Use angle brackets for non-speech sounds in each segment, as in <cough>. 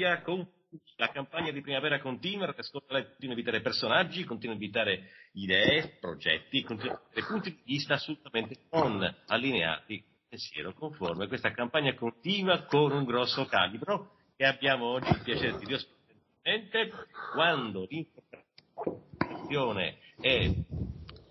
battaglia con la campagna di primavera continua, perché continua a invitare personaggi, continua a invitare idee, progetti, continua a invitare punti di vista assolutamente non allineati pensiero conforme. Questa campagna continua con un grosso calibro che abbiamo oggi il piacere di ospitare quando l'informazione è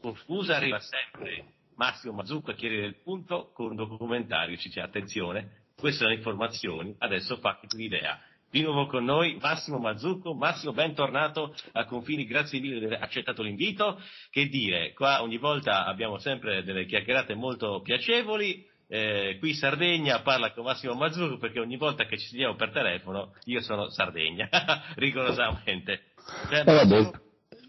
confusa arriva sempre Massimo Mazzucco a chiedere il punto con un documentario, ci dice attenzione, queste sono le informazioni, adesso fatti un'idea di nuovo con noi Massimo Mazzucco. Massimo, bentornato a Confini, grazie mille di aver accettato l'invito. Che dire, qua ogni volta abbiamo sempre delle chiacchierate molto piacevoli. Eh, qui Sardegna parla con Massimo Mazzucco perché ogni volta che ci sediamo per telefono io sono Sardegna, <laughs> rigorosamente. Cioè, eh, Massimo...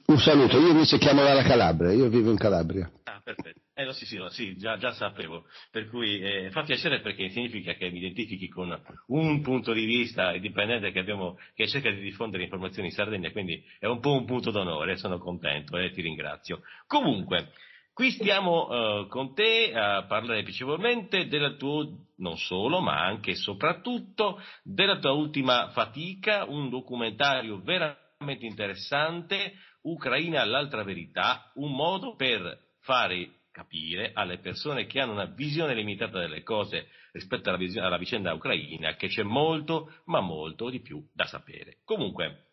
un saluto, io invece chiamo dalla Calabria, io vivo in Calabria. Ah, perfetto. Eh, lo, sì, sì, lo, sì già, già, sapevo. Per cui eh, fa piacere perché significa che mi identifichi con un punto di vista indipendente che, abbiamo, che cerca di diffondere informazioni in Sardegna, quindi è un po' un punto d'onore, sono contento e eh, ti ringrazio. Comunque, qui stiamo eh, con te a parlare piacevolmente della tua, non solo, ma anche e soprattutto della tua ultima fatica, un documentario veramente interessante, Ucraina l'altra verità, un modo per fare capire alle persone che hanno una visione limitata delle cose rispetto alla, visione, alla vicenda ucraina che c'è molto, ma molto di più da sapere. Comunque,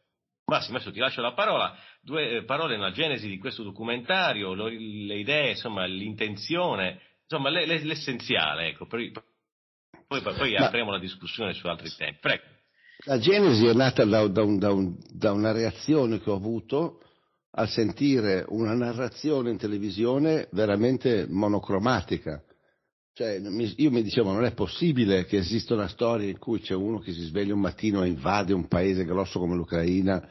Massimo, adesso ti lascio la parola, due eh, parole, nella genesi di questo documentario, le idee, insomma, l'intenzione, insomma, l'essenziale, ecco, poi, poi, poi Ma, apriamo la discussione su altri temi. Prego. La genesi è nata da, da, un, da, un, da una reazione che ho avuto a sentire una narrazione in televisione veramente monocromatica. Cioè, io mi dicevo, non è possibile che esista una storia in cui c'è uno che si sveglia un mattino e invade un paese grosso come l'Ucraina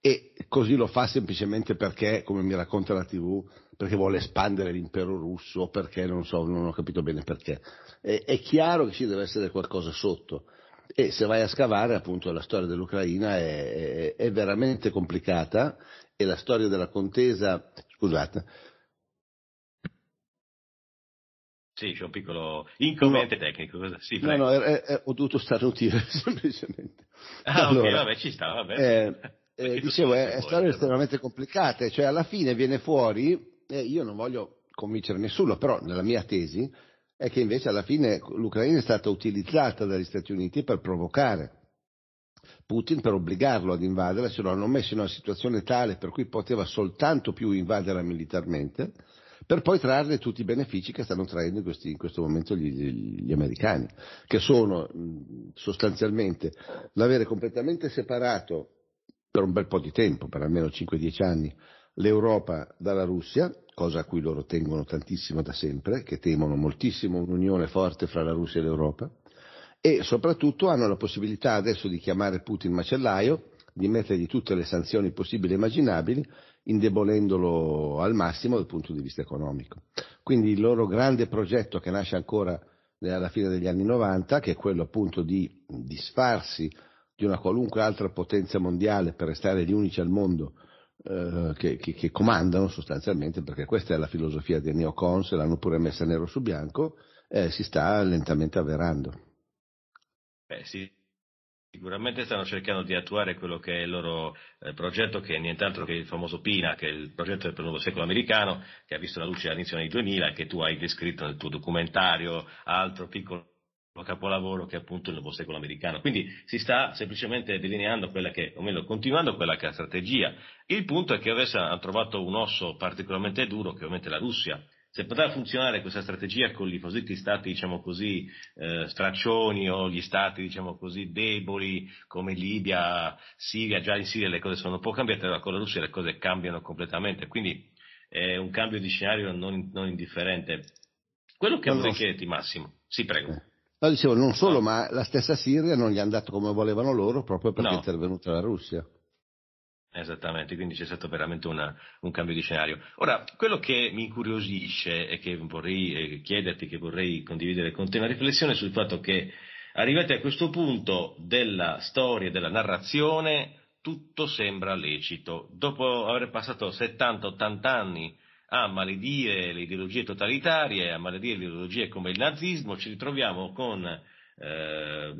e così lo fa semplicemente perché, come mi racconta la TV, perché vuole espandere l'impero russo, perché non so, non ho capito bene perché. E, è chiaro che ci deve essere qualcosa sotto e se vai a scavare appunto la storia dell'Ucraina è, è, è veramente complicata e la storia della contesa, scusate, sì, c'è un piccolo inconveniente no. tecnico. Cosa? Sì, no, no, eh, eh, ho dovuto starnutire <laughs> semplicemente. Ah, allora, ok, vabbè, ci sta, vabbè. Eh, eh <laughs> dicevo, è, è storia estremamente complicata, cioè alla fine viene fuori, io non voglio convincere nessuno, però nella mia tesi è che invece alla fine l'Ucraina è stata utilizzata dagli Stati Uniti per provocare Putin per obbligarlo ad invadere, se lo hanno messo in una situazione tale per cui poteva soltanto più invadere militarmente, per poi trarre tutti i benefici che stanno traendo in, questi, in questo momento gli, gli, americani, che sono sostanzialmente l'avere completamente separato per un bel po' di tempo, per almeno 5-10 anni, l'Europa dalla Russia, cosa a cui loro tengono tantissimo da sempre, che temono moltissimo un'unione forte fra la Russia e l'Europa, e soprattutto hanno la possibilità adesso di chiamare Putin macellaio, di mettergli tutte le sanzioni possibili e immaginabili, indebolendolo al massimo dal punto di vista economico. Quindi il loro grande progetto che nasce ancora alla fine degli anni 90, che è quello appunto di disfarsi di una qualunque altra potenza mondiale per restare gli unici al mondo eh, che, che, che, comandano sostanzialmente, perché questa è la filosofia dei neocons, l'hanno pure messa nero su bianco, eh, si sta lentamente avverando. Beh, sì, Sicuramente stanno cercando di attuare quello che è il loro eh, progetto, che è nient'altro che il famoso PINA, che è il progetto del nuovo secolo americano, che ha visto la luce all'inizio dei 2000 e che tu hai descritto nel tuo documentario, altro piccolo capolavoro che è appunto il nuovo secolo americano. Quindi si sta semplicemente delineando quella che, o meglio, continuando quella che è la strategia. Il punto è che adesso hanno trovato un osso particolarmente duro, che ovviamente è la Russia. Se poteva funzionare questa strategia con i cosiddetti stati, diciamo così, eh, straccioni o gli stati, diciamo così, deboli come Libia, Siria, già in Siria le cose sono un po' cambiate, ma con la Russia le cose cambiano completamente. Quindi è un cambio di scenario non, non indifferente. Quello che allora, vorrei chiederti, Massimo, sì, prego. Eh, No, dicevo, non solo, no. ma la stessa Siria non gli è andata come volevano loro proprio perché no. è intervenuta la Russia. Esattamente, quindi c'è stato veramente una, un cambio di scenario. Ora, quello che mi incuriosisce e che vorrei eh, chiederti, che vorrei condividere con te, una riflessione sul fatto che arrivati a questo punto della storia, della narrazione, tutto sembra lecito. Dopo aver passato 70-80 anni a maledire le ideologie totalitarie, a maledire le ideologie come il nazismo, ci ritroviamo con eh,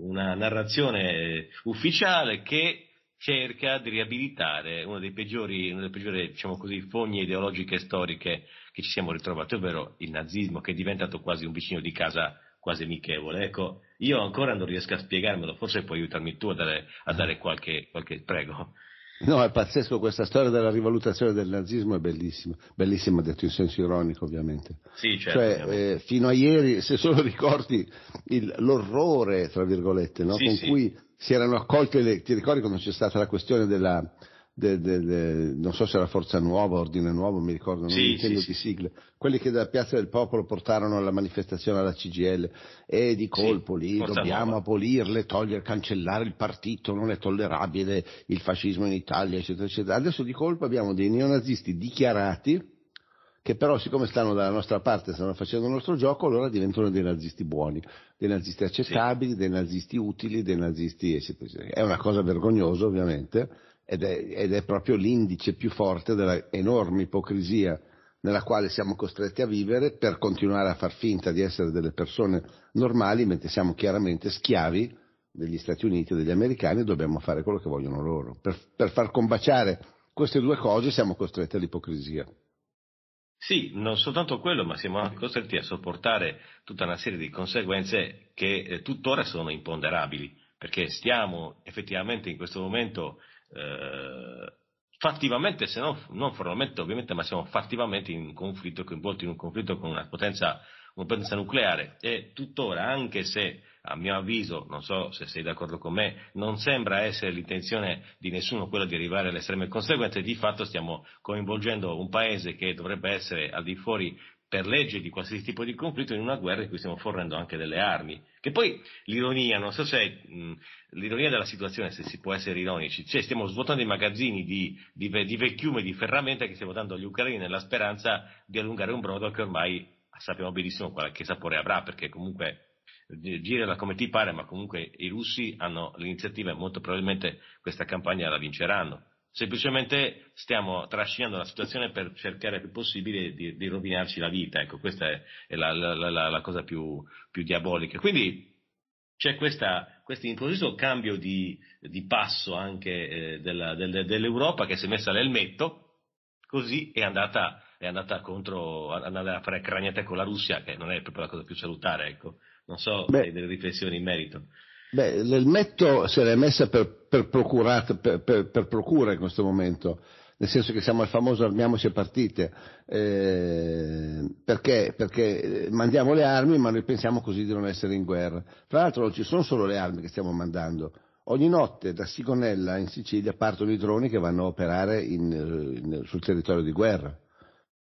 una narrazione ufficiale che cerca di riabilitare una, dei peggiori, una delle peggiori diciamo così, fogne ideologiche storiche che ci siamo ritrovati, ovvero il nazismo che è diventato quasi un vicino di casa quasi amichevole. Ecco, io ancora non riesco a spiegarmelo, forse puoi aiutarmi tu a dare, a dare qualche, qualche prego. No, è pazzesco questa storia della rivalutazione del nazismo, è bellissima, bellissima detto in senso ironico ovviamente. Sì, certo, cioè, Eh, fino a ieri, se solo ricordi il, l'orrore, tra virgolette, no? sì, con sì. cui si erano accolte le, ti ricordi quando c'è stata la questione della, de, de, de, non so se era Forza Nuova, Ordine Nuovo, mi ricordo, non sì, mi intendo sì, di sigle, quelli che da Piazza del Popolo portarono alla manifestazione alla CGL e di colpo lì Forza dobbiamo nuova. abolirle, togliere, cancellare il partito, non è tollerabile il fascismo in Italia, eccetera, eccetera. Adesso di colpo abbiamo dei neonazisti dichiarati che però siccome stanno dalla nostra parte, stanno facendo il nostro gioco, allora diventano dei nazisti buoni, dei nazisti accettabili, sì. dei nazisti utili, dei nazisti eccetera. È una cosa vergognosa ovviamente, ed è, ed è proprio l'indice più forte dell'enorme ipocrisia nella quale siamo costretti a vivere per continuare a far finta di essere delle persone normali mentre siamo chiaramente schiavi degli Stati Uniti e degli americani e dobbiamo fare quello che vogliono loro. Per, per far combaciare queste due cose siamo costretti all'ipocrisia. Sì, non soltanto quello, ma siamo anche costretti a sopportare tutta una serie di conseguenze che eh, tuttora sono imponderabili, perché stiamo effettivamente in questo momento eh, fattivamente, se non, non formalmente ovviamente, ma siamo fattivamente in conflitto, coinvolti in un conflitto con una potenza, una potenza nucleare e tuttora, anche se a mio avviso, non so se sei d'accordo con me, non sembra essere l'intenzione di nessuno quella di arrivare alle estreme conseguenze, di fatto stiamo coinvolgendo un paese che dovrebbe essere al di fuori per legge di qualsiasi tipo di conflitto in una guerra in cui stiamo fornendo anche delle armi. Che poi l'ironia, non so se mh, l'ironia della situazione, se si può essere ironici, cioè stiamo svuotando i magazzini di, di, di vecchiume, di ferramenta che stiamo dando agli ucraini nella speranza di allungare un brodo che ormai sappiamo benissimo che sapore avrà, perché comunque eh, girala come ti pare, ma comunque i russi hanno l'iniziativa e molto probabilmente questa campagna la vinceranno. Semplicemente stiamo trascinando la situazione per cercare il più possibile di, di rovinarci la vita, ecco, questa è, è la, la, la, la, cosa più, più diabolica. Quindi, c'è questo improvviso cambio di, di passo anche eh, della, del, dell'Europa che si è messa l'elmetto, così è andata, è andata contro, andata a fare craniate con la Russia, che non è proprio la cosa più salutare, ecco. Non so se hai delle riflessioni in merito. Beh, l'elmetto se l'è messa per, per, per, per, procura in questo momento, nel senso che siamo al famoso armiamoci e partite, eh, perché? perché eh, mandiamo le armi ma noi pensiamo così di non essere in guerra. Tra l'altro non ci sono solo le armi che stiamo mandando, Ogni notte da Sigonella in Sicilia partono i droni che vanno a operare in, in, sul territorio di guerra.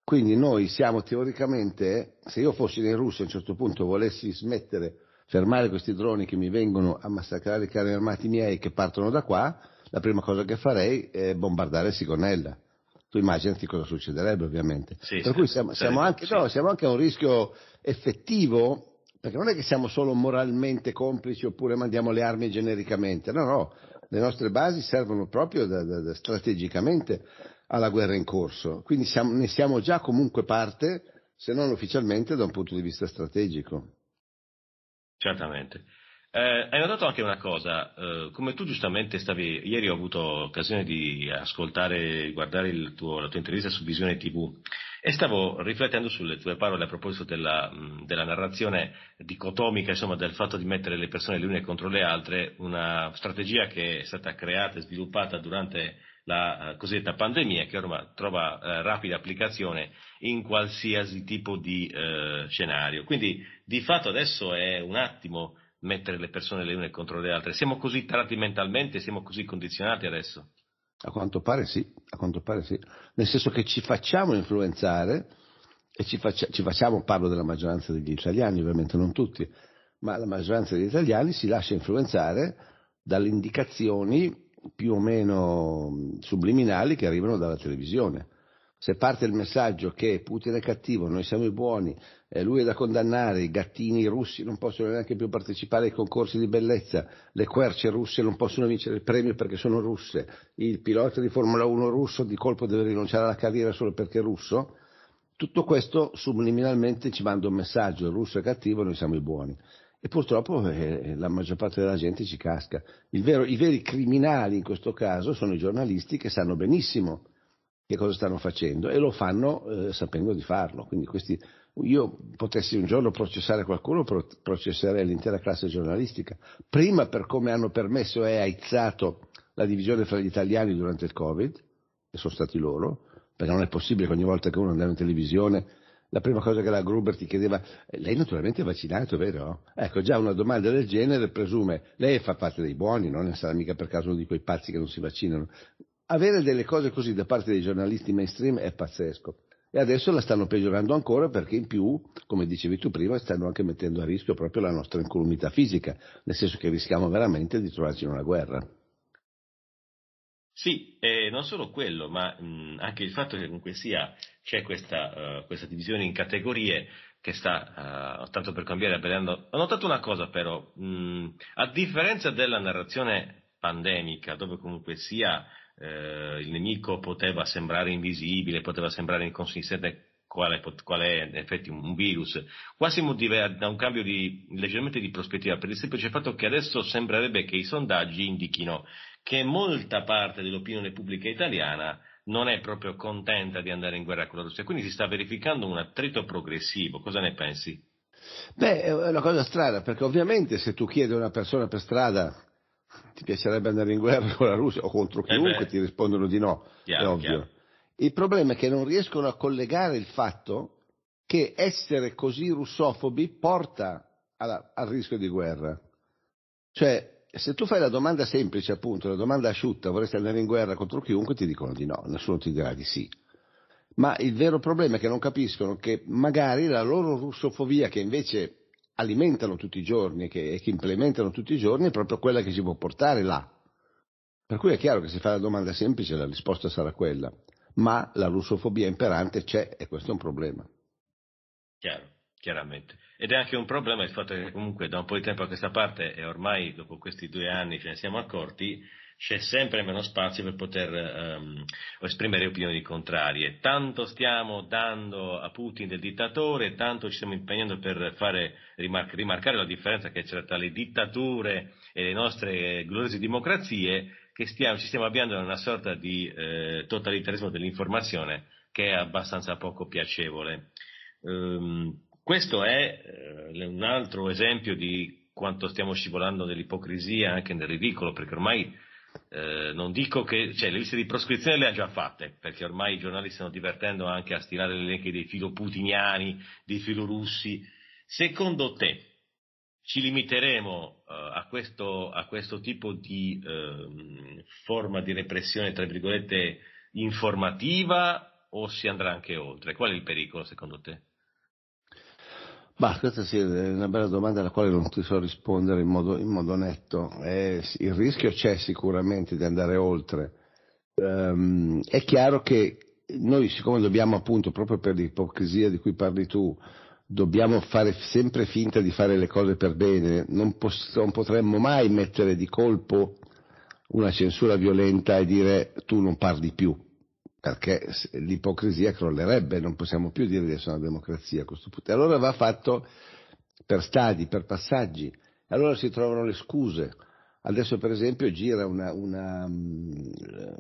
Quindi noi siamo teoricamente, se io fossi nei russi a un certo punto volessi smettere fermare questi droni che mi vengono a massacrare i carri armati miei che partono da qua, la prima cosa che farei è bombardare Sigonella. Tu immaginati cosa succederebbe ovviamente. Sì, per cui siamo, siamo, anche, no, siamo anche a un rischio effettivo perché non è che siamo solo moralmente complici oppure mandiamo le armi genericamente, no, no, le nostre basi servono proprio da, da, da strategicamente alla guerra in corso, quindi siamo, ne siamo già comunque parte, se non ufficialmente, da un punto di vista strategico. Certamente. Eh, hai notato anche una cosa, eh, come tu giustamente stavi, ieri ho avuto occasione di ascoltare e guardare tuo, la tua intervista su Visione TV e stavo riflettendo sulle tue parole a proposito della, della narrazione dicotomica, insomma del fatto di mettere le persone le une contro le altre, una strategia che è stata creata e sviluppata durante la eh, cosiddetta pandemia che ormai trova eh, rapida applicazione in qualsiasi tipo di eh, scenario. Quindi di fatto adesso è un attimo mettere le persone le une contro le altre. Siamo così tarati mentalmente, siamo così condizionati adesso. A quanto pare sì, a quanto pare sì. Nel senso che ci facciamo influenzare e ci, faccia, ci facciamo, parlo della maggioranza degli italiani, ovviamente non tutti, ma la maggioranza degli italiani si lascia influenzare dalle indicazioni più o meno subliminali che arrivano dalla televisione. Se parte il messaggio che Putin è cattivo, noi siamo i buoni, eh, lui è da condannare, i gattini russi non possono neanche più partecipare ai concorsi di bellezza, le querce russe non possono vincere il premio perché sono russe, il pilota di Formula 1 russo di colpo deve rinunciare alla carriera solo perché è russo. Tutto questo subliminalmente ci manda un messaggio, il russo è cattivo, noi siamo i buoni. E purtroppo eh, la maggior parte della gente ci casca. Vero, I veri criminali in questo caso sono i giornalisti che sanno benissimo che cosa stanno facendo e lo fanno eh, sapendo di farlo. Quindi questi io potessi un giorno processare qualcuno, processerei l'intera classe giornalistica, prima per come hanno permesso e aizzato la divisione fra gli italiani durante il Covid, e sono stati loro, perché non è possibile che ogni volta che uno andava in televisione la prima cosa che la Gruber ti chiedeva, eh, lei naturalmente è vaccinato, vero? Ecco, già una domanda del genere presume, lei fa parte dei buoni, non sarà mica per caso uno di quei pazzi che non si vaccinano. Avere delle cose così da parte dei giornalisti mainstream è pazzesco e adesso la stanno peggiorando ancora perché in più, come dicevi tu prima, stanno anche mettendo a rischio proprio la nostra incolumità fisica, nel senso che rischiamo veramente di trovarci in una guerra. Sì, eh, non solo quello, ma mh, anche il fatto che comunque sia c'è questa, uh, questa divisione in categorie che sta, uh, tanto per cambiare, avvenendo. Ho notato una cosa però, mh, a differenza della narrazione pandemica, dove comunque sia eh, il nemico poteva sembrare invisibile, poteva sembrare inconsistente, quale, quale, è in effetti un virus. Qua siamo da un cambio di, leggermente di prospettiva per il semplice fatto che adesso sembrerebbe che i sondaggi indichino che molta parte dell'opinione pubblica italiana non è proprio contenta di andare in guerra con la Russia, quindi si sta verificando un attrito progressivo. Cosa ne pensi? Beh, è una cosa strana, perché ovviamente se tu chiedi a una persona per strada ti piacerebbe andare in guerra con la Russia o contro eh chiunque, eh ti rispondono di no, chiaro, è ovvio. Chiaro. Il problema è che non riescono a collegare il fatto che essere così russofobi porta alla, al rischio di guerra. Cioè, se tu fai la domanda semplice, appunto, la domanda asciutta, vorresti andare in guerra contro chiunque, ti dicono di no, nessuno ti dirà di sì. Ma il vero problema è che non capiscono che magari la loro russofobia, che invece alimentano tutti i giorni e che, che, implementano tutti i giorni è proprio quella che ci può portare là. Per cui è chiaro che se fai la domanda semplice la risposta sarà quella, ma la russofobia imperante c'è e questo è un problema. Chiaro, chiaramente. Ed è anche un problema il fatto che comunque da un po' di tempo a questa parte e ormai dopo questi due anni ce ne siamo accorti, c'è sempre meno spazio per poter ehm, esprimere opinioni contrarie. Tanto stiamo dando a Putin del dittatore, tanto ci stiamo impegnando per fare, rimar- rimarcare la differenza che c'è tra le dittature e le nostre gloriose democrazie, che stiamo, ci stiamo avviando a una sorta di eh, totalitarismo dell'informazione che è abbastanza poco piacevole. Ehm, questo è eh, un altro esempio di quanto stiamo scivolando nell'ipocrisia, anche nel ridicolo, perché ormai eh, non dico che cioè, le liste di proscrizione le ha già fatte, perché ormai i giornali stanno divertendo anche a stilare le elenche dei filo putiniani, dei filo russi. Secondo te ci limiteremo eh, a, questo, a, questo, tipo di eh, forma di repressione, tra virgolette, informativa o si andrà anche oltre? Qual è il pericolo secondo te? Bah, questa sì, è una bella domanda alla quale non ti so rispondere in modo, in modo netto. Eh, il rischio c'è sicuramente di andare oltre. Um, è chiaro che noi, siccome dobbiamo appunto, proprio per l'ipocrisia di cui parli tu, dobbiamo fare sempre finta di fare le cose per bene, non, poss- non, potremmo mai mettere di colpo una censura violenta e dire tu non parli più perché l'ipocrisia crollerebbe, non possiamo più dire di essere una democrazia a questo punto. Allora va fatto per stadi, per passaggi, allora si trovano le scuse. Adesso per esempio gira una, una, mm,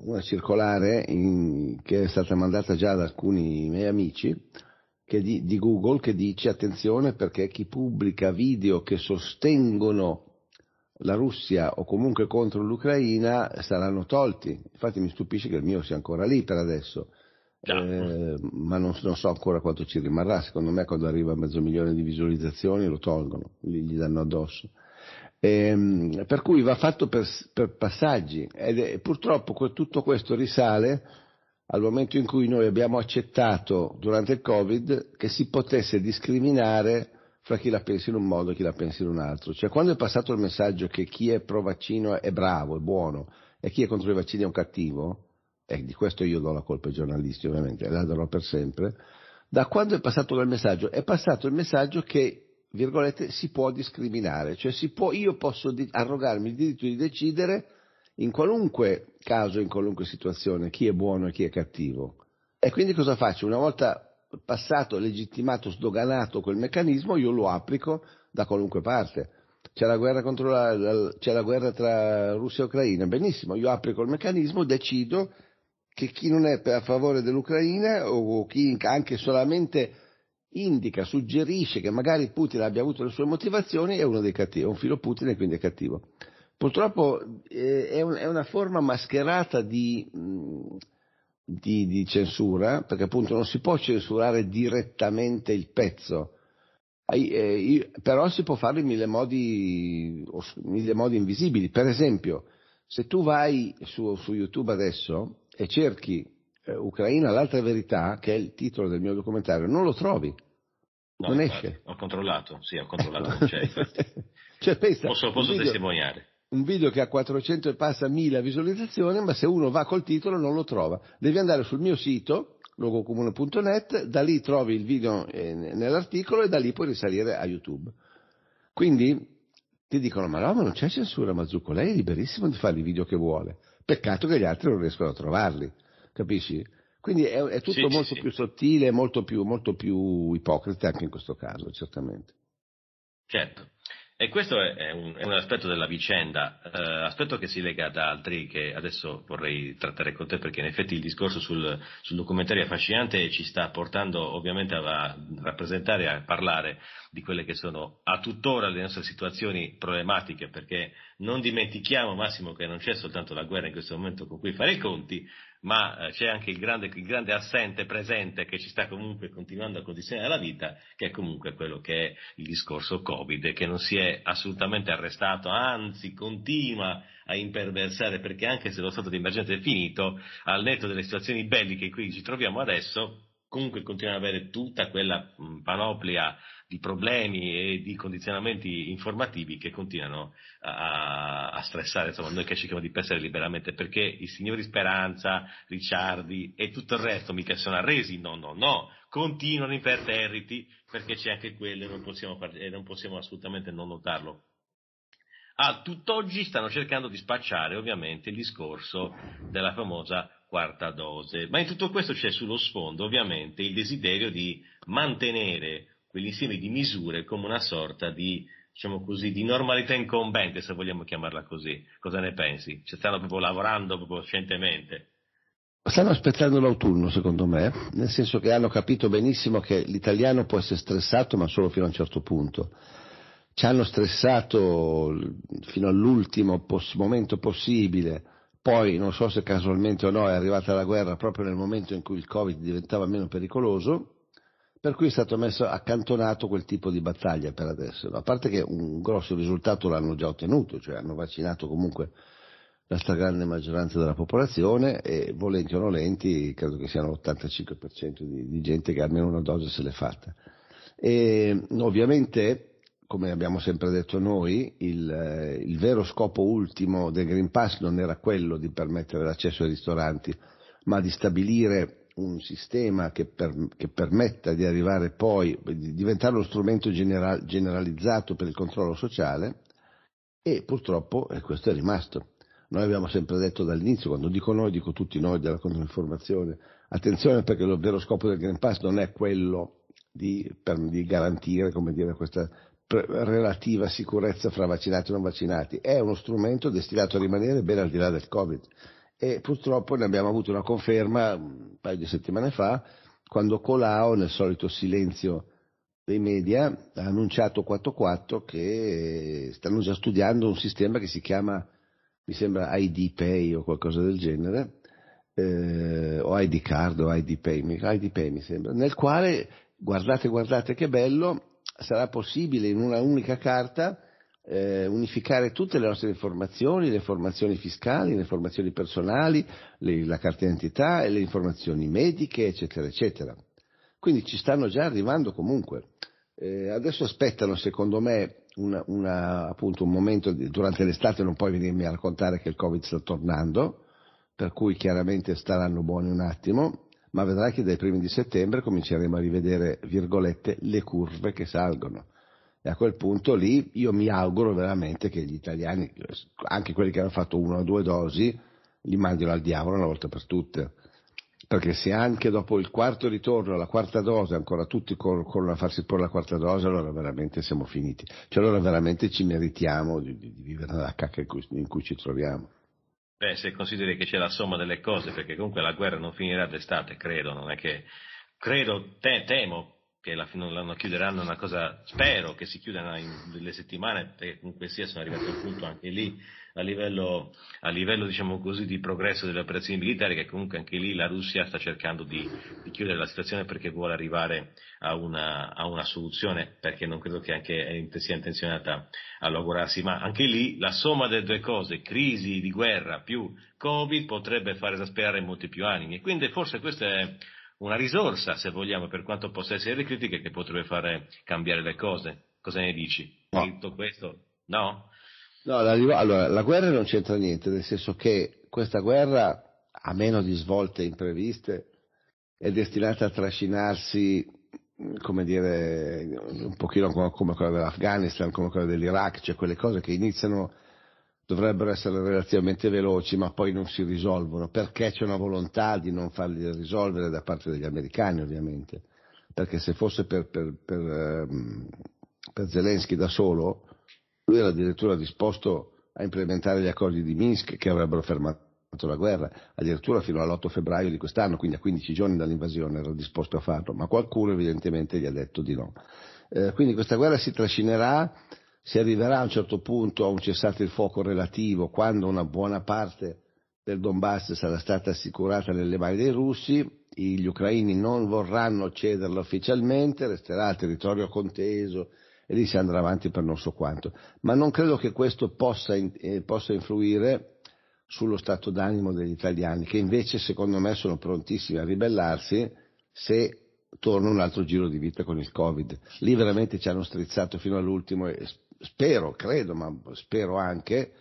una circolare in, che è stata mandata già da alcuni miei amici di, di Google che dice attenzione perché chi pubblica video che sostengono la Russia o comunque contro l'Ucraina saranno tolti. Infatti mi stupisce che il mio sia ancora lì per adesso, eh, ma non, non, so ancora quanto ci rimarrà. Secondo me quando arriva a mezzo milione di visualizzazioni lo tolgono, gli, gli danno addosso. E, ehm, per cui va fatto per, per passaggi ed è, purtroppo tutto questo risale al momento in cui noi abbiamo accettato durante il Covid che si potesse discriminare fra chi la pensa in un modo e chi la pensa in un altro. Cioè, quando è passato il messaggio che chi è pro vaccino è bravo, è buono, e chi è contro i vaccini è un cattivo, e di questo io do la colpa ai giornalisti ovviamente, la darò per sempre, da quando è passato quel messaggio? È passato il messaggio che, virgolette, si può discriminare, cioè può, io posso arrogarmi il diritto di decidere in qualunque caso, in qualunque situazione, chi è buono e chi è cattivo. E quindi cosa faccio? Una volta passato, legittimato, sdoganato quel meccanismo, io lo applico da qualunque parte. C'è la guerra, la, la, c'è la guerra tra Russia e Ucraina, benissimo, io applico il meccanismo, decido che chi non è a favore dell'Ucraina o, o chi anche solamente indica, suggerisce che magari Putin abbia avuto le sue motivazioni è uno dei cattivi, è un filo Putin e quindi è cattivo. Purtroppo eh, è, un, è, una forma mascherata di... Mh, di, di, censura, perché appunto non si può censurare direttamente il pezzo, eh, però si può farlo in mille modi, mille modi invisibili. Per esempio, se tu vai su, su YouTube adesso e cerchi eh, Ucraina l'altra verità, che è il titolo del mio documentario, non lo trovi. No, non esce. Ho controllato, sì, ho controllato, non <laughs> Cioè, pensa, posso, posso video, testimoniare un video che ha 400 e passa 1000 visualizzazioni, ma se uno va col titolo non lo trova. Devi andare sul mio sito, logocomune.net, da lì trovi il video eh, nell'articolo e da lì puoi risalire a YouTube. Quindi ti dicono, ma no, ma non c'è censura, Mazzucco, lei è liberissimo di fare i video che vuole. Peccato che gli altri non riescono a trovarli, capisci? Quindi è, è tutto sì, molto sì, più sì. sottile, molto più, molto più ipocrita anche in questo caso, certamente. Certo. E questo è un, è un aspetto della vicenda, eh, aspetto che si lega ad altri che adesso vorrei trattare con te perché in effetti il discorso sul, sul documentario affascinante ci sta portando ovviamente a rappresentare, a parlare di quelle che sono a tuttora le nostre situazioni problematiche perché non dimentichiamo, Massimo, che non c'è soltanto la guerra in questo momento con cui fare i conti, ma eh, c'è anche il grande, il grande assente presente che ci sta comunque continuando a condizionare la vita, che è comunque quello che è il discorso Covid, che non si è assolutamente arrestato, anzi continua a imperversare, perché anche se lo stato di emergenza è finito, al netto delle situazioni belliche in cui ci troviamo adesso, comunque continuano ad avere tutta quella panoplia di problemi e di condizionamenti informativi che continuano a, a stressare insomma, noi che cerchiamo di pensare liberamente, perché i signori Speranza, Ricciardi e tutto il resto mica sono arresi, no, no, no, continuano imperterriti perché c'è anche quello e non possiamo, e non possiamo assolutamente non notarlo. A ah, tutt'oggi stanno cercando di spacciare ovviamente il discorso della famosa quarta dose, ma in tutto questo c'è sullo sfondo ovviamente il desiderio di mantenere quell'insieme di misure come una sorta di, diciamo così, di normalità incombente, se vogliamo chiamarla così. Cosa ne pensi? Ci stanno proprio lavorando proprio scientemente. Stanno aspettando l'autunno, secondo me, nel senso che hanno capito benissimo che l'italiano può essere stressato, ma solo fino a un certo punto. Ci hanno stressato fino all'ultimo poss- momento possibile, poi non so se casualmente o no è arrivata la guerra proprio nel momento in cui il Covid diventava meno pericoloso per cui è stato messo accantonato quel tipo di battaglia per adesso, a parte che un grosso risultato l'hanno già ottenuto, cioè hanno vaccinato comunque la stragrande maggioranza della popolazione e volenti o nolenti credo che siano l'85% di, di, gente che almeno una dose se l'è fatta. E, ovviamente, come abbiamo sempre detto noi, il, il vero scopo ultimo del Green Pass non era quello di permettere l'accesso ai ristoranti, ma di stabilire un sistema che, per, che, permetta di arrivare poi, di diventare uno strumento genera, generalizzato per il controllo sociale e purtroppo eh, questo è rimasto. Noi abbiamo sempre detto dall'inizio, quando dico noi, dico tutti noi della controinformazione, attenzione perché lo vero scopo del Green Pass non è quello di, per, di garantire dire, questa pre, relativa sicurezza fra vaccinati e non vaccinati, è uno strumento destinato a rimanere ben al di là del Covid e purtroppo ne abbiamo avuto una conferma un paio di settimane fa quando Colau, nel solito silenzio dei media, ha annunciato 4-4 che stanno già studiando un sistema che si chiama, mi sembra ID Pay o qualcosa del genere, eh, o ID Card o ID Pay, ID Pay mi sembra, nel quale, guardate, guardate che bello, sarà possibile in una unica carta eh, unificare tutte le nostre informazioni, le informazioni fiscali, le informazioni personali, le, la carta d'identità e le informazioni mediche, eccetera, eccetera. Quindi ci stanno già arrivando comunque. Eh, adesso aspettano, secondo me, una, una, appunto, un momento di, durante l'estate, non puoi venirmi a raccontare che il Covid sta tornando, per cui chiaramente staranno buoni un attimo, ma vedrai che dai primi di settembre cominceremo a rivedere, virgolette, le curve che salgono e a quel punto lì io mi auguro veramente che gli italiani, anche quelli che hanno fatto una o due dosi, li mandino al diavolo una volta per tutte. Perché se anche dopo il quarto ritorno, la quarta dose, ancora tutti corrono a farsi porre la quarta dose, allora veramente siamo finiti. Cioè allora veramente ci meritiamo di, di, di vivere nella cacca in cui, in cui ci troviamo. Beh, se consideri che c'è la somma delle cose, perché comunque la guerra non finirà d'estate, credo, non è che... Credo, te, temo, che la, la, la chiuderanno una cosa, spero che si chiudano in delle settimane, perché comunque sia sono arrivato a un punto anche lì a livello, a livello diciamo così, di progresso delle operazioni militari, che comunque anche lì la Russia sta cercando di, di chiudere la situazione perché vuole arrivare a una, a una soluzione, perché non credo che anche eh, sia intenzionata a lavorarsi, ma anche lì la somma delle due cose, crisi di guerra più Covid, potrebbe far esasperare molti più animi. E quindi forse questo è una risorsa, se vogliamo, per quanto possa essere le critiche, che potrebbe fare cambiare le cose. Cosa ne dici? No. Tutto questo? No? No, allora, la guerra non c'entra niente, nel senso che questa guerra, a meno di svolte impreviste, è destinata a trascinarsi, come dire, un pochino come quella dell'Afghanistan, come quella dell'Iraq, cioè quelle cose che iniziano dovrebbero essere relativamente veloci, ma poi non si risolvono, perché c'è una volontà di non farli risolvere da parte degli americani, ovviamente. Perché se fosse per, per, per, ehm, per Zelensky da solo, lui era addirittura disposto a implementare gli accordi di Minsk che avrebbero fermato la guerra, addirittura fino all'8 febbraio di quest'anno, quindi a 15 giorni dall'invasione era disposto a farlo, ma qualcuno evidentemente gli ha detto di no. Eh, quindi questa guerra si trascinerà si arriverà a un certo punto a un cessate il fuoco relativo, quando una buona parte del Donbass sarà stata assicurata nelle mani dei russi, gli ucraini non vorranno cederla ufficialmente, resterà il territorio conteso e lì si andrà avanti per non so quanto. Ma non credo che questo possa, eh, possa influire sullo stato d'animo degli italiani, che invece secondo me sono prontissimi a ribellarsi se torna un altro giro di vita con il Covid. Lì veramente ci hanno strizzato fino all'ultimo e spero, credo, ma spero anche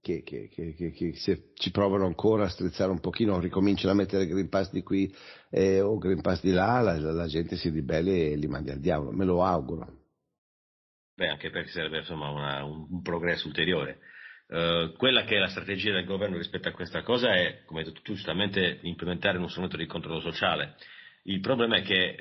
che, che, che, che, se ci provano ancora a strizzare un pochino, ricominciano a mettere Green Pass di qui eh, o Green Pass di là, la, la, gente si ribelle e li mandi al diavolo, me lo auguro. Beh, anche perché sarebbe insomma una, un, un, progresso ulteriore. Eh, quella che è la strategia del governo rispetto a questa cosa è, come hai detto tu giustamente, implementare uno strumento di controllo sociale il problema è che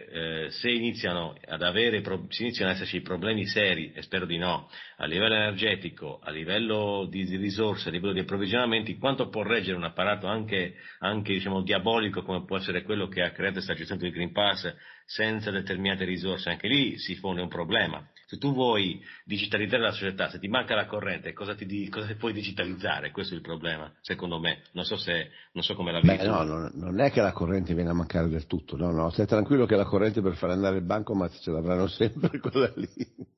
eh, se iniziano ad avere, se iniziano ad esserci problemi seri, e spero di no, a livello energetico, a livello di, di risorse, a livello di approvvigionamenti, quanto può reggere un apparato anche, anche diciamo, diabolico come può essere quello che ha creato questa gestione del Green Pass senza determinate risorse? Anche lì si pone un problema. Se tu vuoi digitalizzare la società, se ti manca la corrente, cosa, ti, cosa puoi digitalizzare? Questo è il problema, secondo me. Non so, se, non so come la vedi. No, no, non è che la corrente viene a mancare del tutto, no, no. Stai tranquillo che la corrente per far andare il banco, ma ce l'avranno sempre <laughs> quella lì.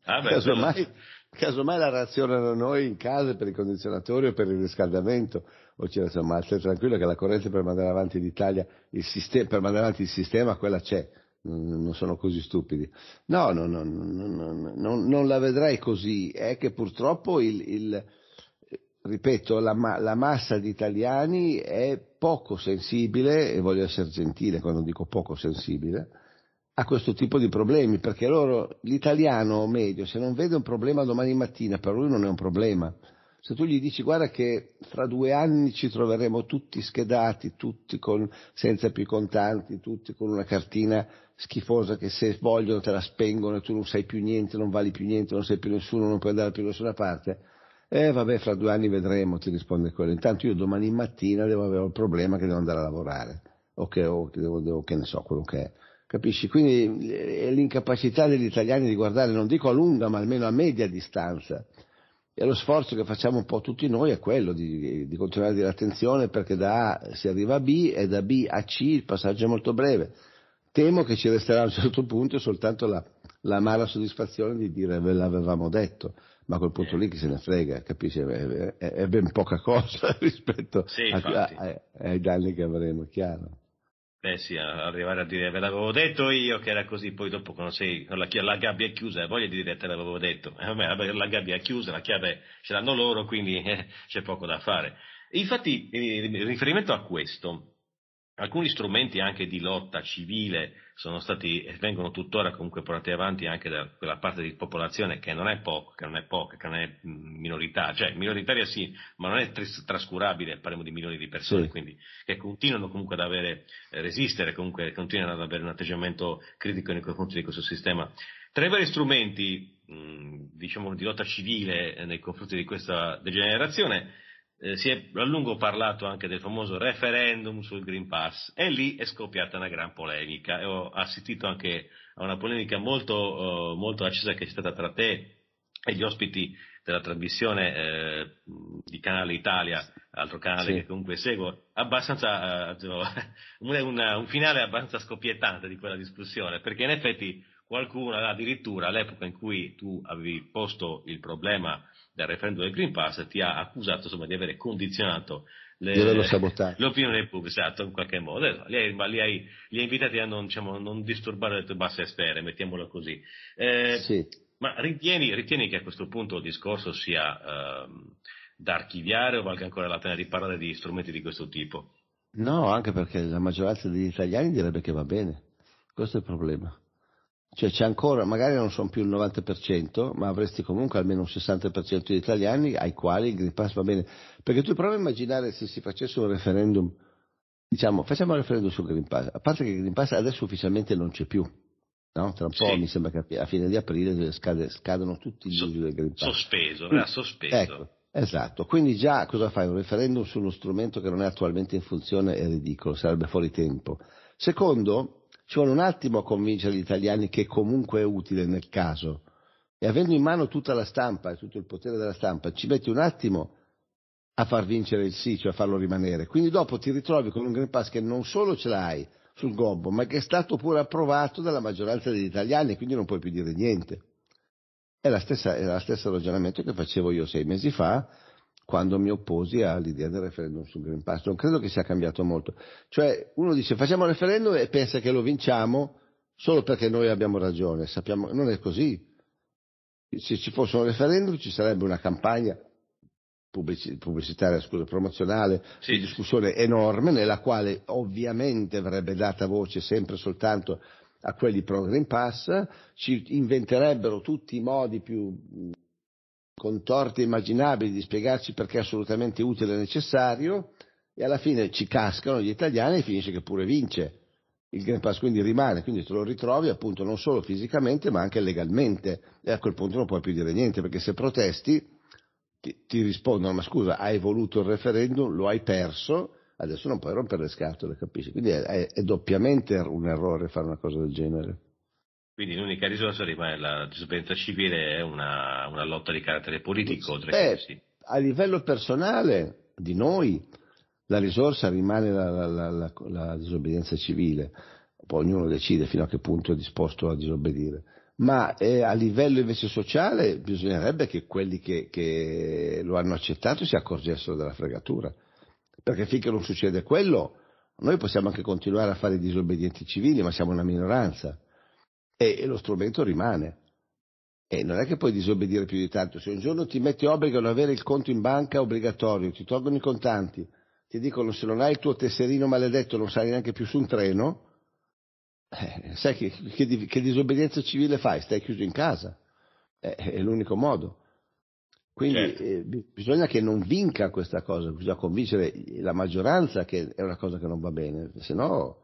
Ah, beh, casomai, casomai la razionano noi in casa per il condizionatore o per il riscaldamento o c'era insomma stai tranquillo che la corrente per mandare avanti l'Italia il sistema, per mandare avanti il sistema quella c'è non sono così stupidi. No, no, no, no non la vedrei così. È che purtroppo il, il ripeto, la, la, massa di italiani è poco sensibile, e voglio essere gentile quando dico poco sensibile, a questo tipo di problemi, perché loro, l'italiano medio, se non vede un problema domani mattina, per lui non è un problema se tu gli dici guarda che fra due anni ci troveremo tutti schedati, tutti con, senza più contanti, tutti con una cartina schifosa che se vogliono te la spengono e tu non sai più niente, non vali più niente, non sei più nessuno, non puoi andare più da nessuna parte. Eh vabbè, fra due anni vedremo, ti risponde quello. Intanto io domani mattina devo avere un problema che devo andare a lavorare, o che, o che, devo, devo, che ne so, quello che è. Capisci? Quindi è eh, l'incapacità degli italiani di guardare, non dico a lunga, ma almeno a media distanza e lo sforzo che facciamo un po' tutti noi è quello di, di continuare a dire attenzione perché da A si arriva a B e da B a C il passaggio è molto breve. Temo che ci resterà a un certo punto soltanto la, la mala soddisfazione di dire ve l'avevamo detto, ma a quel punto lì chi se ne frega, capisci? È, è, è ben poca cosa <laughs> rispetto sì, a, a, ai danni che avremo, chiaro. Eh sì, arrivare a dire ve l'avevo detto io che era così, poi dopo quando sei, la, la gabbia è chiusa, hai voglia di dire te l'avevo detto. Eh, vabbè, la gabbia è chiusa, la chiave ce l'hanno loro, quindi <laughs> eh, c'è poco da fare. Infatti, in eh, riferimento a questo, alcuni strumenti anche di lotta civile sono stati, e vengono tuttora comunque portati avanti anche da quella parte di popolazione che non è poca, che non è poca, che non è mm, minoritaria, cioè minoritaria sì, ma non è trascurabile, parliamo di milioni di persone, sì. quindi che continuano comunque ad avere, eh, resistere, comunque continuano ad avere un atteggiamento critico nei confronti di questo sistema. Tra i vari strumenti, mm, diciamo, di lotta civile eh, nei confronti di questa degenerazione, eh, si è a lungo parlato anche del famoso referendum sul Green Pass e lì è scoppiata una gran polemica e ho assistito anche a una polemica molto, eh, molto accesa che è stata tra te e gli ospiti della trasmissione eh, di Canale Italia, altro canale sì. che comunque seguo, abbastanza, eh, cioè, una, un finale abbastanza scoppiettante di quella discussione, perché in effetti qualcuno addirittura all'epoca in cui tu avevi posto il problema del referendum del Green Pass ti ha accusato insomma, di avere condizionato le, l'opinione pubblica, esatto, in qualche modo. Li, hai, li, hai, li, hai, invitati a non, diciamo, non, disturbare le tue basse sfere, mettiamolo così. Eh, sì. Ma ritieni, ritieni, che a questo punto il discorso sia ehm, da archiviare o valga ancora la pena di parlare di strumenti di questo tipo? No, anche perché la maggioranza degli italiani direbbe che va bene. Questo è il problema. Cioè c'è ancora, magari non sono più il 90%, ma avresti comunque almeno un 60% di italiani ai quali il Green Pass va bene. Perché tu prova a immaginare se si facesse un referendum, diciamo, facciamo un referendum sul Green Pass, a parte che il Green Pass adesso ufficialmente non c'è più, no? Tra un sì. po' mi sembra che a fine di aprile scade, scadono tutti gli so, del Green Pass. Sospeso, mm. era eh, sospeso. Ecco. Esatto, quindi già cosa fai? Un referendum su uno strumento che non è attualmente in funzione è ridicolo, sarebbe fuori tempo. Secondo, ci vuole un attimo a convincere gli italiani che comunque è utile nel caso. E avendo in mano tutta la stampa e tutto il potere della stampa, ci metti un attimo a far vincere il sì, cioè a farlo rimanere. Quindi dopo ti ritrovi con un Green Pass che non solo ce l'hai sul gobbo, ma che è stato pure approvato dalla maggioranza degli italiani quindi non puoi più dire niente. È, stessa, è lo stesso ragionamento che facevo io sei mesi fa quando mi opposi all'idea del referendum sul Green Pass. Non credo che sia cambiato molto. Cioè, uno dice facciamo il referendum e pensa che lo vinciamo solo perché noi abbiamo ragione. Sappiamo, non è così. Se ci fosse un referendum ci sarebbe una campagna pubblicitaria, scusa, promozionale, sì. di discussione enorme nella quale ovviamente verrebbe data voce sempre soltanto a quelli pro Green Pass, ci inventerebbero tutti i modi più contorte immaginabili di spiegarci perché è assolutamente utile e necessario e alla fine ci cascano gli italiani e finisce che pure vince il Green Pass, quindi rimane, quindi te lo ritrovi appunto non solo fisicamente ma anche legalmente e a quel punto non puoi più dire niente perché se protesti ti, ti rispondono ma scusa hai voluto il referendum, lo hai perso, adesso non puoi rompere le scatole, capisci? Quindi è, è, è doppiamente un errore fare una cosa del genere. Quindi l'unica risorsa rimane la disobbedienza civile, è una, una, lotta di carattere politico. Beh, sì. a livello personale di noi la risorsa rimane la, la, la, la, disobbedienza civile, poi ognuno decide fino a che punto è disposto a disobbedire. Ma eh, a livello invece sociale bisognerebbe che quelli che, che lo hanno accettato si accorgessero della fregatura, perché finché non succede quello noi possiamo anche continuare a fare i disobbedienti civili, ma siamo una minoranza e lo strumento rimane. E non è che puoi disobbedire più di tanto. Se un giorno ti metti obbligo ad avere il conto in banca obbligatorio, ti tolgono i contanti, ti dicono se non hai il tuo tesserino maledetto non sali neanche più su un treno, eh, sai che, che, che, disobbedienza civile fai? Stai chiuso in casa. Eh, è l'unico modo. Quindi certo. eh, bisogna che non vinca questa cosa, bisogna convincere la maggioranza che è una cosa che non va bene, se no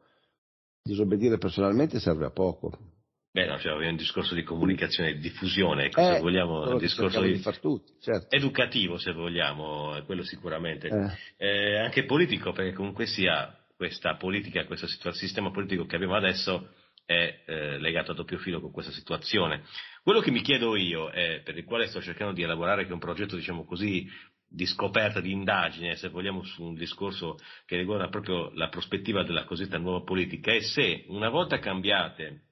disobbedire personalmente serve a poco. Beh, no, cioè, abbiamo un discorso di comunicazione, e diffusione, ecco, eh, se vogliamo, un discorso di... tutti, certo. educativo, se vogliamo, quello sicuramente, eh. Eh, anche politico, perché comunque sia questa politica, questo sistema politico che abbiamo adesso è eh, legato a doppio filo con questa situazione. Quello che mi chiedo io, è, per il quale sto cercando di elaborare, che è un progetto, diciamo così, di scoperta, di indagine, se vogliamo, su un discorso che riguarda proprio la prospettiva della cosiddetta nuova politica, è se una volta cambiate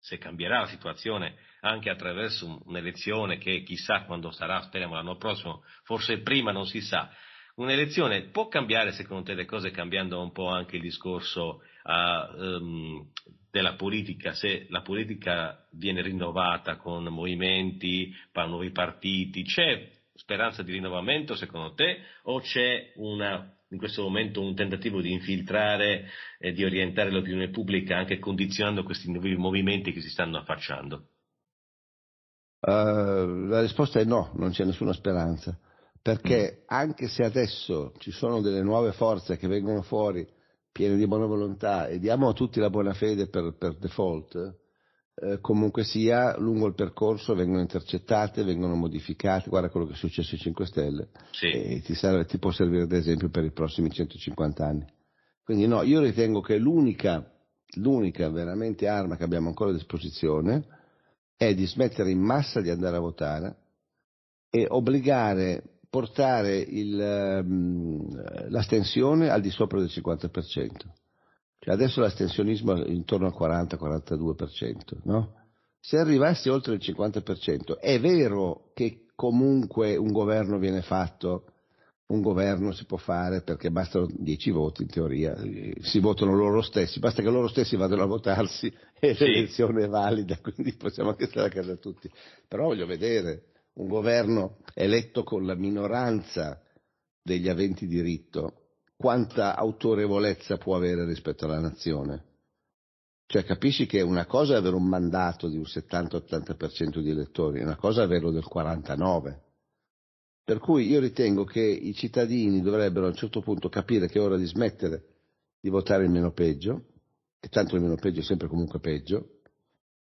se cambierà la situazione anche attraverso un'elezione che chissà quando sarà, speriamo l'anno prossimo, forse prima non si sa, un'elezione può cambiare secondo te le cose cambiando un po' anche il discorso uh, um, della politica, se la politica viene rinnovata con movimenti, nuovi partiti, c'è speranza di rinnovamento secondo te o c'è una in questo momento un tentativo di infiltrare e di orientare l'opinione pubblica anche condizionando questi nuovi movimenti che si stanno affacciando? Uh, la risposta è no, non c'è nessuna speranza, perché mm. anche se adesso ci sono delle nuove forze che vengono fuori piene di buona volontà e diamo a tutti la buona fede per, per default, eh, comunque sia, lungo il percorso vengono intercettate, vengono modificate, guarda quello che è successo ai 5 Stelle, sì. e ti, serve, ti può servire ad esempio per i prossimi 150 anni. Quindi no, io ritengo che l'unica, l'unica veramente arma che abbiamo ancora a disposizione è di smettere in massa di andare a votare e obbligare, portare il, ehm, l'astensione al di sopra del 50%. Cioè adesso l'astensionismo è intorno al 40-42%, no? Se arrivassi oltre il 50%, è vero che comunque un governo viene fatto, un governo si può fare perché bastano 10 voti in teoria, eh, si votano loro stessi, basta che loro stessi vadano a votarsi e sì. l'elezione è valida, <laughs> quindi possiamo anche stare a casa tutti. Però voglio vedere un governo eletto con la minoranza degli aventi diritto quanta autorevolezza può avere rispetto alla nazione. Cioè capisci che una cosa è avere un mandato di un 70-80% di elettori, una cosa è averlo del 49%. Per cui io ritengo che i cittadini dovrebbero a un certo punto capire che è ora di smettere di votare il meno peggio, che tanto il meno peggio è sempre comunque peggio,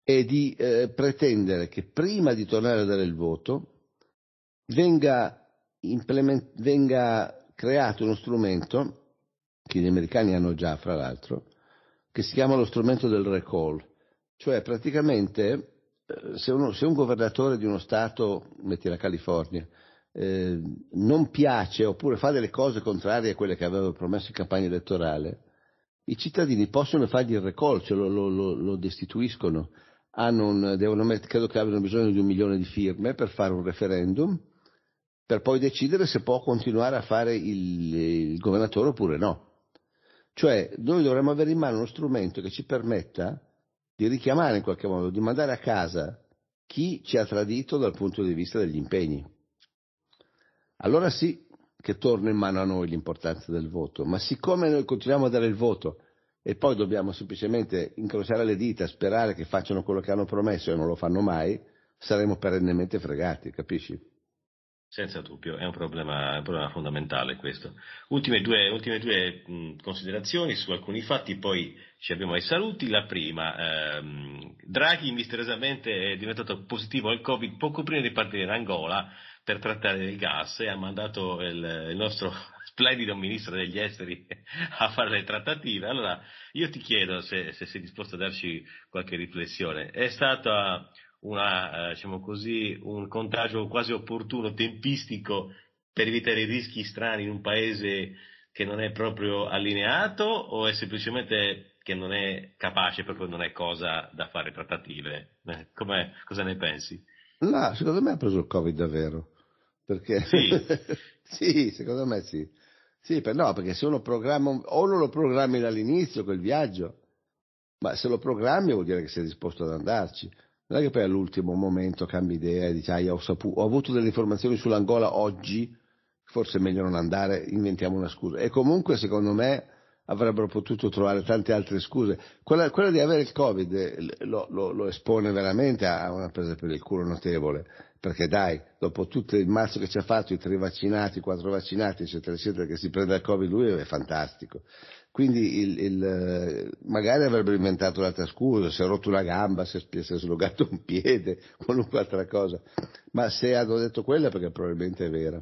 e di eh, pretendere che prima di tornare a dare il voto venga, venga creato uno strumento, che gli americani hanno già fra l'altro, che si chiama lo strumento del recall, cioè praticamente eh, se, uno, se un governatore di uno Stato, metti la California, eh, non piace oppure fa delle cose contrarie a quelle che aveva promesso in campagna elettorale, i cittadini possono fargli il recall, cioè lo, lo, lo destituiscono. Un, devono, credo che abbiano bisogno di un milione di firme per fare un referendum per poi decidere se può continuare a fare il, il governatore oppure no. Cioè noi dovremmo avere in mano uno strumento che ci permetta di richiamare in qualche modo, di mandare a casa chi ci ha tradito dal punto di vista degli impegni. Allora sì che torna in mano a noi l'importanza del voto, ma siccome noi continuiamo a dare il voto e poi dobbiamo semplicemente incrociare le dita, sperare che facciano quello che hanno promesso e non lo fanno mai, saremo perennemente fregati, capisci? Senza dubbio, è un problema, un problema fondamentale questo. Ultime due, ultime due mh, considerazioni su alcuni fatti, poi ci abbiamo ai saluti. La prima, ehm, Draghi misteriosamente è diventato positivo al Covid poco prima di partire in Angola per trattare del gas e ha mandato il, il nostro <laughs> splendido ministro degli esteri <laughs> a fare le trattative. Allora, io ti chiedo se, se sei disposto a darci qualche riflessione. È stata una, eh, diciamo così, un contagio quasi opportuno, tempistico, per evitare i rischi strani in un paese che non è proprio allineato o è semplicemente che non è capace, proprio non è cosa da fare trattative? Eh, com'è? Cosa ne pensi? No, secondo me ha preso il Covid davvero. Perché? Sì, <laughs> sì secondo me sì. Sì, per, no, perché se uno programma, o non lo programmi dall'inizio quel viaggio, ma se lo programmi vuol dire che sei disposto ad andarci non è che poi all'ultimo momento cambi idea e dici, ah, ho, saputo, ho avuto delle informazioni sull'Angola oggi, forse è meglio non andare, inventiamo una scusa. E comunque, secondo me, avrebbero potuto trovare tante altre scuse. Quella, quella di avere il Covid lo, lo, lo, espone veramente a una presa per il culo notevole, perché dai, dopo tutto il mazzo che ci ha fatto, i tre vaccinati, i quattro vaccinati, eccetera, eccetera, che si prende il Covid lui è fantastico. Quindi il, il, eh, magari avrebbe inventato un'altra scusa, si è rotto una gamba, si è, si è slogato un piede, qualunque altra cosa. Ma se hanno detto quella è perché probabilmente è vera.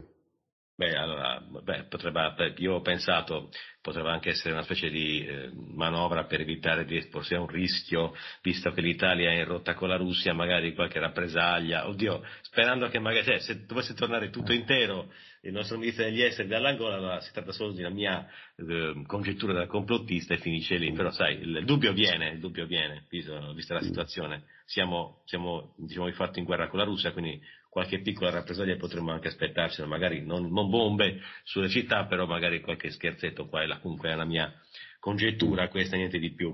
Beh, allora, beh, potrebbe, io ho pensato potrebbe anche essere una specie di eh, manovra per evitare di esporsi a un rischio, visto che l'Italia è in rotta con la Russia, magari qualche rappresaglia. Oddio, sperando che magari cioè, se dovesse tornare tutto eh. intero il nostro ministro degli esteri dall'Angola, allora si tratta solo di una mia eh, congettura da complottista e finisce lì. Però sai, il, dubbio viene, il dubbio viene, visto, vista la situazione. Siamo, siamo diciamo, di fatto in guerra con la Russia, quindi qualche piccola rappresaglia potremmo anche aspettarcela, magari non, non, bombe sulle città, però magari qualche scherzetto qua e là, comunque è la mia congettura, questa niente di più.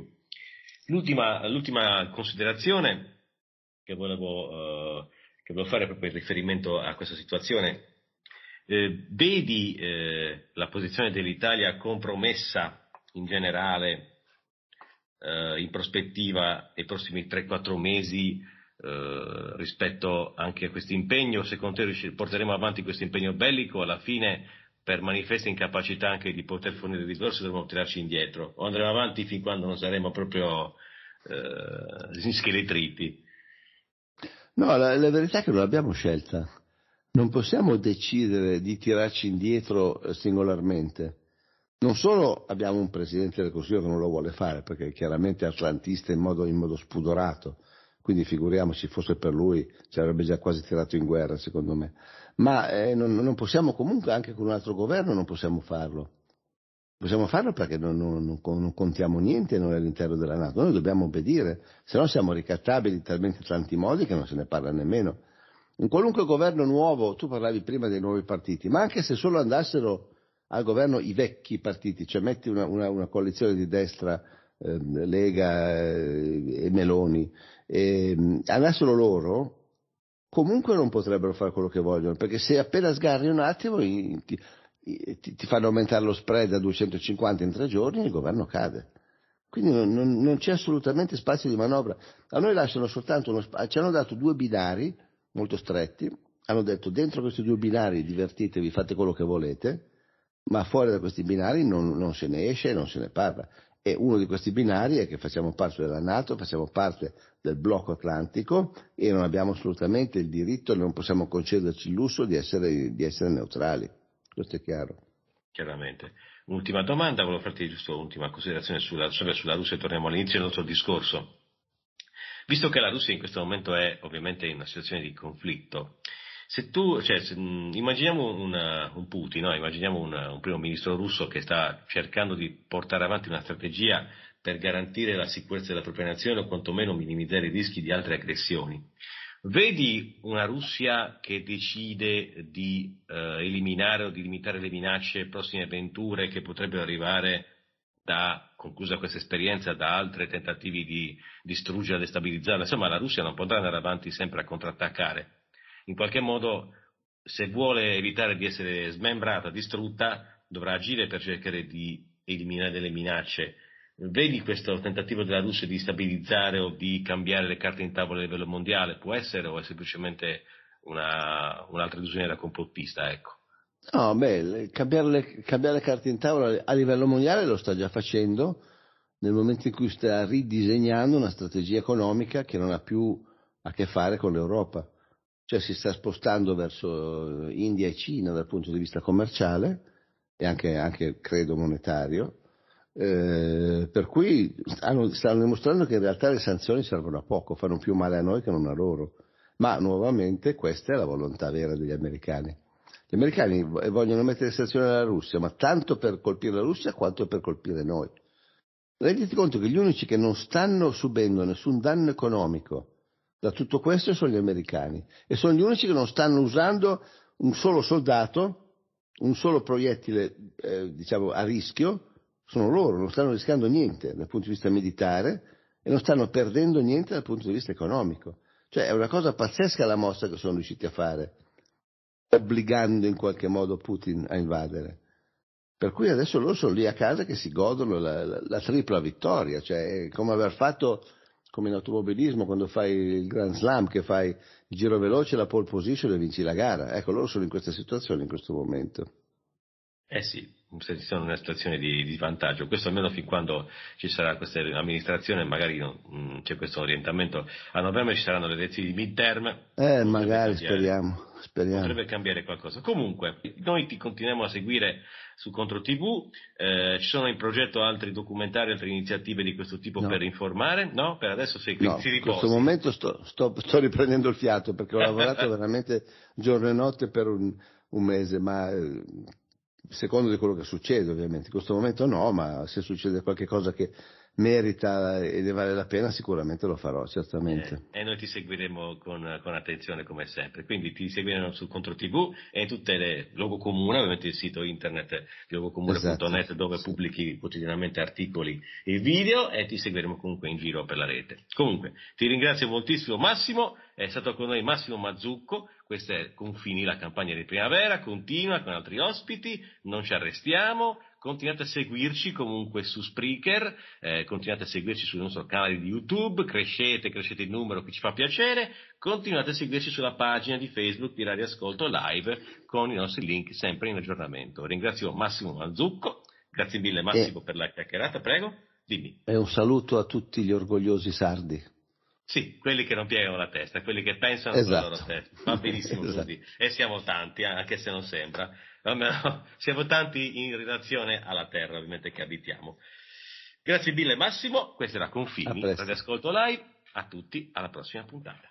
L'ultima, l'ultima considerazione che volevo, eh, che volevo, fare proprio in riferimento a questa situazione, eh, vedi eh, la posizione dell'Italia compromessa in generale eh, in prospettiva nei prossimi 3-4 mesi eh, rispetto anche a questo impegno, secondo te porteremo avanti questo impegno bellico alla fine per manifesta incapacità anche di poter fornire risorse dovremo tirarci indietro o andremo avanti fin quando non saremo proprio eh, scheletriti? No, la, la verità è che non l'abbiamo scelta. Non possiamo decidere di tirarci indietro eh, singolarmente. Non solo abbiamo un Presidente del Consiglio che non lo vuole fare, perché chiaramente è atlantista in modo, in modo spudorato, quindi figuriamoci, fosse per lui ci avrebbe già quasi tirato in guerra, secondo me. Ma eh, non, non, possiamo comunque, anche con un altro governo, non possiamo farlo. Possiamo farlo perché non, non, non contiamo niente noi all'interno della Nato, noi dobbiamo obbedire, se no siamo ricattabili in talmente tanti modi che non se ne parla nemmeno. un qualunque governo nuovo, tu parlavi prima dei nuovi partiti, ma anche se solo andassero al governo i vecchi partiti, cioè metti una, una, una coalizione di destra, ehm, Lega eh, e Meloni, eh, andassero loro, comunque non potrebbero fare quello che vogliono, perché se appena sgarri un attimo in, ti, ti, fanno aumentare lo spread a 250 in tre giorni e il governo cade. Quindi non, non, non, c'è assolutamente spazio di manovra. A noi lasciano soltanto uno spazio, ah, ci hanno dato due binari molto stretti, hanno detto dentro questi due binari divertitevi, fate quello che volete, ma fuori da questi binari non, non se ne esce e non se ne parla. E uno di questi binari è che facciamo parte della Nato, facciamo parte del blocco atlantico e non abbiamo assolutamente il diritto, non possiamo concederci il lusso di essere, di essere neutrali. Questo è chiaro. Chiaramente. Ultima domanda, volevo farti giusto un'ultima considerazione sulla, sulla Russia e torniamo all'inizio del nostro discorso. Visto che la Russia in questo momento è ovviamente in una situazione di conflitto, se tu, cioè, se, mm, immaginiamo una, un Putin, no? immaginiamo una, un primo ministro russo che sta cercando di portare avanti una strategia per garantire la sicurezza della propria nazione o quantomeno minimizzare i rischi di altre aggressioni. Vedi una Russia che decide di eh, eliminare o di limitare le minacce prossime avventure che potrebbero arrivare da, conclusa questa esperienza, da altri tentativi di distruggere, destabilizzare. Insomma, la Russia non potrà andare avanti sempre a contrattaccare in qualche modo, se vuole evitare di essere smembrata, distrutta, dovrà agire per cercare di eliminare delle minacce. Vedi questo tentativo della Russia di stabilizzare o di cambiare le carte in tavola a livello mondiale? Può essere o è semplicemente una, un'altra illusione complottista? Ecco. No, beh, cambiare le, cambiare le carte in tavola a livello mondiale lo sta già facendo nel momento in cui sta ridisegnando una strategia economica che non ha più a che fare con l'Europa cioè si sta spostando verso eh, India e Cina dal punto di vista commerciale e anche, anche credo monetario, eh, per cui stanno, stanno dimostrando che in realtà le sanzioni servono a poco, fanno più male a noi che non a loro, ma nuovamente questa è la volontà vera degli americani. Gli americani eh, vogliono mettere sanzioni alla Russia, ma tanto per colpire la Russia quanto per colpire noi. Renditi conto che gli unici che non stanno subendo nessun danno economico da tutto questo sono gli americani e sono gli unici che non stanno usando un solo soldato, un solo proiettile eh, diciamo, a rischio, sono loro, non stanno rischiando niente dal punto di vista militare e non stanno perdendo niente dal punto di vista economico. Cioè è una cosa pazzesca la mossa che sono riusciti a fare, obbligando in qualche modo Putin a invadere. Per cui adesso loro sono lì a casa che si godono la, la, la tripla vittoria, cioè è come aver fatto come in automobilismo quando fai il Grand Slam, che fai il giro veloce, la pole position e vinci la gara. Ecco, loro sono in questa situazione in questo momento. Eh sì, se sono in una situazione di, di svantaggio. Questo almeno fin quando ci sarà questa amministrazione, magari non, mh, mm, c'è questo orientamento. A novembre ci saranno le elezioni di midterm. Eh, magari speriamo, speriamo. Potrebbe cambiare qualcosa. Comunque, noi ti continuiamo a seguire su Contro TV, eh, ci sono in progetto altri documentari, altre iniziative di questo tipo no. per informare? No? Per adesso sei qui, no, si riposa. In questo momento sto, sto, sto riprendendo il fiato perché ho lavorato <laughs> veramente giorno e notte per un un mese, ma eh, secondo di quello che succede ovviamente, in questo momento no, ma se succede qualche cosa che merita e ne vale la pena, sicuramente lo farò, certamente. Eh, e noi ti seguiremo con, con, attenzione come sempre. Quindi ti seguiremo su Contro TV e in tutte le Logo Comune, ovviamente il sito internet di logocomune.net esatto. dove sì. pubblichi quotidianamente articoli e video e ti seguiremo comunque in giro per la rete. Comunque, ti ringrazio moltissimo Massimo, è stato con noi Massimo Mazzucco, questa è Confini, la campagna di primavera, continua con altri ospiti, non ci arrestiamo, continuate a seguirci comunque su Spreaker, eh, continuate a seguirci sul nostro canale di YouTube, crescete, crescete il numero che ci fa piacere, continuate a seguirci sulla pagina di Facebook di Radio Ascolto Live con i nostri link sempre in aggiornamento. Ringrazio Massimo Manzucco, grazie mille Massimo eh. per la chiacchierata, prego, dimmi. E un saluto a tutti gli orgogliosi sardi. Sì, quelli che non piegano la testa, quelli che pensano esatto. loro testa. Va benissimo <laughs> esatto. così. E siamo tanti, anche se non sembra. <laughs> siamo tanti in relazione alla terra, ovviamente, che abitiamo. Grazie mille Massimo, questa era Confini, ascolto live. A tutti, alla prossima puntata.